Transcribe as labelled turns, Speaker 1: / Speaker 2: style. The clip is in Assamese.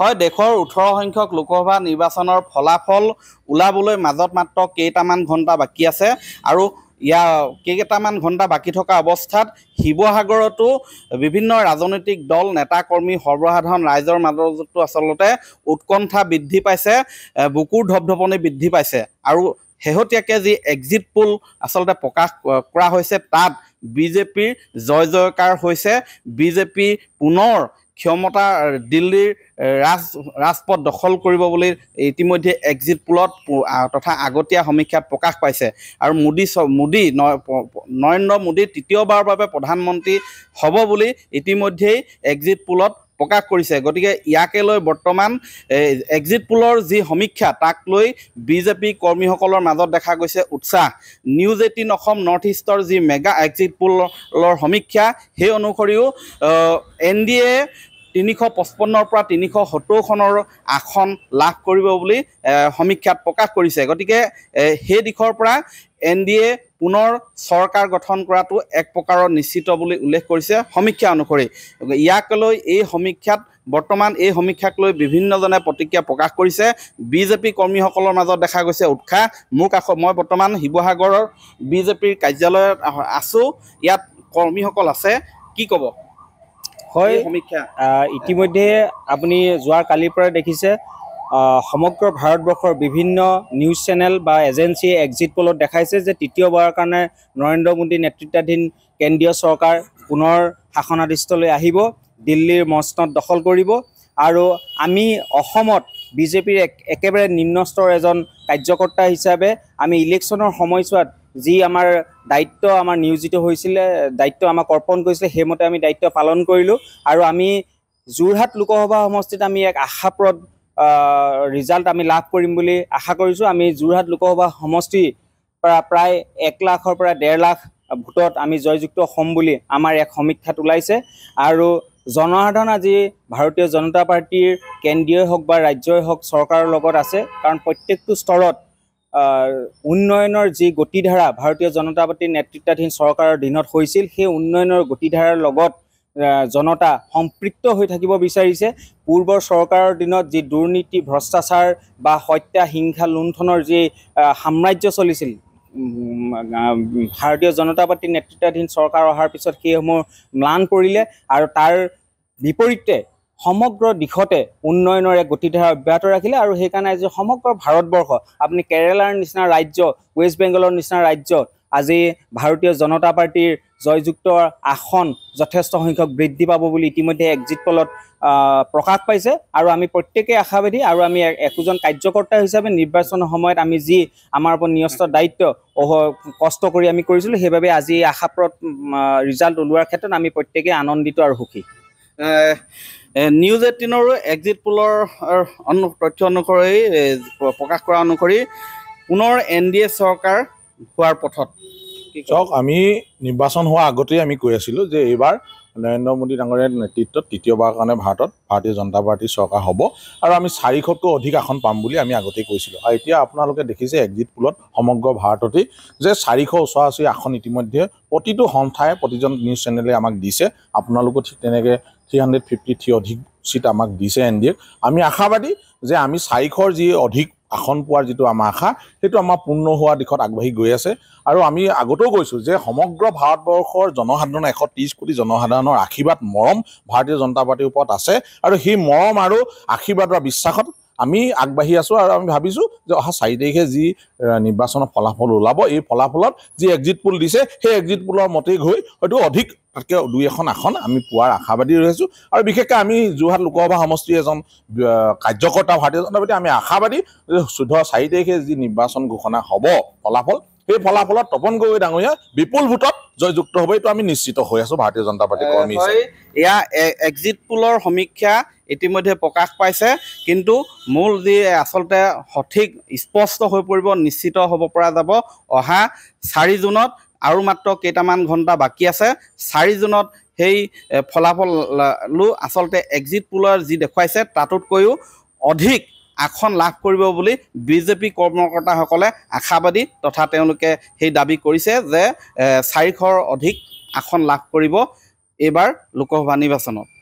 Speaker 1: হয় দেশৰ ওঠৰ সংখ্যক লোকসভা নিৰ্বাচনৰ ফলাফল ওলাবলৈ মাজত মাত্ৰ কেইটামান ঘণ্টা বাকী আছে আৰু ইয়াৰ কেইটামান ঘণ্টা বাকী থকা অৱস্থাত শিৱসাগৰতো বিভিন্ন ৰাজনৈতিক দল নেতা কৰ্মী সৰ্বসাধাৰণ ৰাইজৰ মাজতো আচলতে উৎকণ্ঠা বৃদ্ধি পাইছে বুকুৰ ধপধপনি বৃদ্ধি পাইছে আৰু শেহতীয়াকৈ যি এক্সিট পোল আচলতে প্ৰকাশ কৰা হৈছে তাত বিজেপিৰ জয় জয়কাৰ হৈছে বিজেপি পুনৰ ক্ষমতা দিল্লীৰ ৰাজ ৰাজপথ দখল কৰিব বুলি ইতিমধ্যে এক্সিট পুলত তথা আগতীয়া সমীক্ষাত প্ৰকাশ পাইছে আৰু মোদী মোদী নৰেন্দ্ৰ মোদী তৃতীয়বাৰৰ বাবে প্ৰধানমন্ত্ৰী হ'ব বুলি ইতিমধ্যেই এক্সিট পুলত প্ৰকাশ কৰিছে গতিকে ইয়াকে লৈ বৰ্তমান এক্সিট পুলৰ যি সমীক্ষা তাক লৈ বিজেপি কৰ্মীসকলৰ মাজত দেখা গৈছে উৎসাহ নিউজ এইটিন অসম নৰ্থ ইষ্টৰ যি মেগা এক্সিট পুলৰ সমীক্ষা সেই অনুসৰিও এন ডি এ তিনিশ পঁচপন্নৰ পৰা তিনিশ সত্তৰখনৰ আসন লাভ কৰিব বুলি সমীক্ষাত প্ৰকাশ কৰিছে গতিকে সেই দিশৰ পৰা এন ডি এ পুনৰ চৰকাৰ গঠন কৰাটো এক প্ৰকাৰৰ নিশ্চিত বুলি উল্লেখ কৰিছে সমীক্ষা অনুসৰি ইয়াক লৈ এই সমীক্ষাত বৰ্তমান এই সমীক্ষাক লৈ বিভিন্নজনে প্ৰতিক্ৰিয়া প্ৰকাশ কৰিছে বিজেপি কৰ্মীসকলৰ মাজত দেখা গৈছে উৎসাহ মোক কাষ মই বৰ্তমান শিৱসাগৰৰ বিজেপিৰ কাৰ্যালয়ত আছোঁ ইয়াত কৰ্মীসকল আছে কি ক'ব
Speaker 2: হয় সমীক্ষা ইতিমধ্যে আপুনি যোৱা কালিৰ পৰা দেখিছে সমগ্ৰ ভাৰতবৰ্ষৰ বিভিন্ন নিউজ চেনেল বা এজেঞ্চিয়ে এক্সিট পলত দেখাইছে যে তৃতীয়বাৰৰ কাৰণে নৰেন্দ্ৰ মোদী নেতৃত্বাধীন কেন্দ্ৰীয় চৰকাৰ পুনৰ শাসনাধিষ্ঠলৈ আহিব দিল্লীৰ মঞ্চত দখল কৰিব আৰু আমি অসমত বিজেপিৰ একেবাৰে নিম্নস্তৰ এজন কাৰ্যকৰ্তা হিচাপে আমি ইলেকশ্যনৰ সময়ছোৱাত যি আমাৰ দায়িত্ব আমাৰ নিয়োজিত হৈছিলে দায়িত্ব আমাক অৰ্পণ কৰিছিলে সেইমতে আমি দায়িত্ব পালন কৰিলোঁ আৰু আমি যোৰহাট লোকসভা সমষ্টিত আমি এক আশাপ্ৰদ ৰিজাল্ট আমি লাভ কৰিম বুলি আশা কৰিছোঁ আমি যোৰহাট লোকসভা সমষ্টিৰ পৰা প্ৰায় এক লাখৰ পৰা ডেৰ লাখ ভোটত আমি জয়যুক্ত হ'ম বুলি আমাৰ এক সমীক্ষাত ওলাইছে আৰু জনসাধাৰণ আজি ভাৰতীয় জনতা পাৰ্টীৰ কেন্দ্ৰীয়ই হওক বা ৰাজ্যই হওক চৰকাৰৰ লগত আছে কাৰণ প্ৰত্যেকটো স্তৰত উন্নয়নৰ যি গতিধাৰা ভাৰতীয় জনতা পাৰ্টীৰ নেতৃত্বাধীন চৰকাৰৰ দিনত হৈছিল সেই উন্নয়নৰ গতিধাৰাৰ লগত জনতা সম্পৃক্ত হৈ থাকিব বিচাৰিছে পূৰ্বৰ চৰকাৰৰ দিনত যি দুৰ্নীতি ভ্ৰষ্টাচাৰ বা হত্যা হিংসা লুণ্ঠনৰ যি সাম্ৰাজ্য চলিছিল ভাৰতীয় জনতা পাৰ্টীৰ নেতৃত্বাধীন চৰকাৰ অহাৰ পিছত সেইসমূহ ম্লান পৰিলে আৰু তাৰ বিপৰীতে সমগ্ৰ দিশতে উন্নয়নৰ এক গতিধাৰা অব্যাহত ৰাখিলে আৰু সেইকাৰণে আজি সমগ্ৰ ভাৰতবৰ্ষ আপুনি কেৰেলাৰ নিচিনা ৰাজ্য ৱেষ্ট বেংগলৰ নিচিনা ৰাজ্যত আজি ভাৰতীয় জনতা পাৰ্টীৰ জয়যুক্ত আসন যথেষ্ট সংখ্যক বৃদ্ধি পাব বুলি ইতিমধ্যে এক্সিট পলত প্ৰকাশ পাইছে আৰু আমি প্ৰত্যেকেই আশাবাদী আৰু আমি একোজন কাৰ্যকৰ্তা হিচাপে নিৰ্বাচনৰ সময়ত আমি যি আমাৰ ওপৰত নিয়স্ত দায়িত্ব কষ্ট কৰি আমি কৰিছিলোঁ সেইবাবে আজি আশাপ্ৰদ ৰিজাল্ট ওলোৱাৰ
Speaker 1: ক্ষেত্ৰত আমি প্ৰত্যেকেই আনন্দিত আৰু সুখী নিউজ এইটিনৰো এক্সিট পোলৰ অনু তথ্য অনুসৰি প্ৰকাশ কৰা অনুসৰি পুনৰ এন ডি এ
Speaker 3: চৰকাৰ হোৱাৰ পথত চাওক আমি নিৰ্বাচন হোৱা আগতেই আমি কৈ আছিলোঁ যে এইবাৰ নৰেন্দ্ৰ মোদী ডাঙৰীয়াৰ নেতৃত্বত তৃতীয়বাৰৰ কাৰণে ভাৰতত ভাৰতীয় জনতা পাৰ্টীৰ চৰকাৰ হ'ব আৰু আমি চাৰিশতকৈ অধিক আসন পাম বুলি আমি আগতেই কৈছিলোঁ আৰু এতিয়া আপোনালোকে দেখিছে এক্সিট পোলত সমগ্ৰ ভাৰততেই যে চাৰিশ ওচৰা ওচৰি আসন ইতিমধ্যে প্ৰতিটো সন্থাই প্ৰতিজন নিউজ চেনেলে আমাক দিছে আপোনালোকো ঠিক তেনেকৈ থ্ৰী হাণ্ড্ৰেড ফিফটি থ্ৰী অধিক চিট আমাক দিছে এন ডি এক আমি আশাবাদী যে আমি চাৰিশৰ যি অধিক আসন পোৱাৰ যিটো আমাৰ আশা সেইটো আমাৰ পূৰ্ণ হোৱাৰ দিশত আগবাঢ়ি গৈ আছে আৰু আমি আগতেও কৈছোঁ যে সমগ্ৰ ভাৰতবৰ্ষৰ জনসাধাৰণৰ এশ ত্ৰিছ কোটি জনসাধাৰণৰ আশীৰ্বাদ মৰম ভাৰতীয় জনতা পাৰ্টীৰ ওপৰত আছে আৰু সেই মৰম আৰু আশীৰ্বাদ বা বিশ্বাসত আমি আগবাঢ়ি আছোঁ আৰু আমি ভাবিছোঁ যে অহা চাৰি তাৰিখে যি নিৰ্বাচনৰ ফলাফল ওলাব এই ফলাফলত যি এক্সিট পোল দিছে সেই এক্সিট পোলৰ মতেই গৈ হয়তো অধিক তাতকৈ দুই এখন আসন আমি পোৱাৰ আশাবাদী ৰৈ আছোঁ আৰু বিশেষকৈ আমি যোৰহাট লোকসভা সমষ্টিৰ এজন কাৰ্যকৰ্তা ভাৰতীয় জনতা পাৰ্টি আমি আশাবাদী চৈধ্য চাৰি তাৰিখে যি নিৰ্বাচন ঘোষণা হ'ব ফলাফল সেই ফলাফলত তপন গগৈ ডাঙৰীয়া বিপুল ভোটত জয়যুক্ত হ'ব এইটো আমি নিশ্চিত হৈ আছোঁ ভাৰতীয় জনতা পাৰ্টি কৰ্মী এয়া এক্সিট পোলৰ সমীক্ষা ইতিমধ্যে প্ৰকাশ পাইছে
Speaker 1: কিন্তু মূল যি আচলতে সঠিক স্পষ্ট হৈ পৰিব নিশ্চিত হ'ব পৰা যাব অহা চাৰি জুনত আৰু মাত্ৰ কেইটামান ঘণ্টা বাকী আছে চাৰি জুনত সেই ফলাফল লো আচলতে এক্সিট পোলৰ যি দেখুৱাইছে তাতোতকৈও অধিক আসন লাভ কৰিব বুলি বিজেপি কৰ্মকৰ্তাসকলে আশাবাদী তথা তেওঁলোকে সেই দাবী কৰিছে যে চাৰিশৰ অধিক আসন লাভ কৰিব এইবাৰ লোকসভা নিৰ্বাচনত